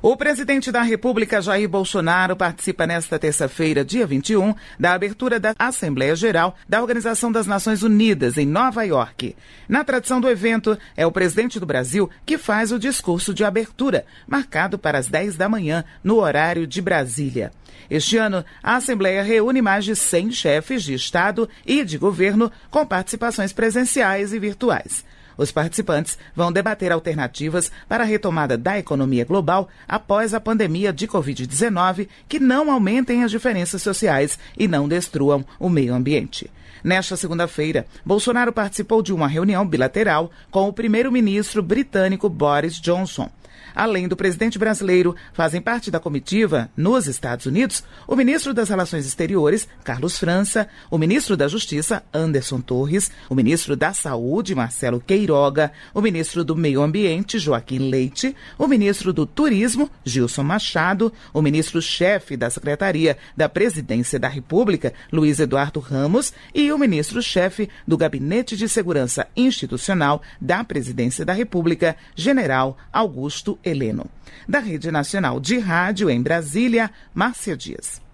O presidente da República, Jair Bolsonaro, participa nesta terça-feira, dia 21, da abertura da Assembleia Geral da Organização das Nações Unidas, em Nova York. Na tradição do evento, é o presidente do Brasil que faz o discurso de abertura, marcado para as 10 da manhã, no horário de Brasília. Este ano, a Assembleia reúne mais de 100 chefes de Estado e de governo, com participações presenciais e virtuais. Os participantes vão debater alternativas para a retomada da economia global após a pandemia de Covid-19 que não aumentem as diferenças sociais e não destruam o meio ambiente. Nesta segunda-feira, Bolsonaro participou de uma reunião bilateral com o primeiro-ministro britânico Boris Johnson. Além do presidente brasileiro, fazem parte da comitiva, nos Estados Unidos, o ministro das Relações Exteriores, Carlos França, o ministro da Justiça, Anderson Torres, o ministro da Saúde, Marcelo Queiroga, o ministro do Meio Ambiente, Joaquim Leite, o ministro do Turismo, Gilson Machado, o ministro-chefe da Secretaria da Presidência da República, Luiz Eduardo Ramos, e o ministro-chefe do Gabinete de Segurança Institucional da Presidência da República, General Augusto. Augusto Heleno. Da Rede Nacional de Rádio em Brasília, Márcia Dias.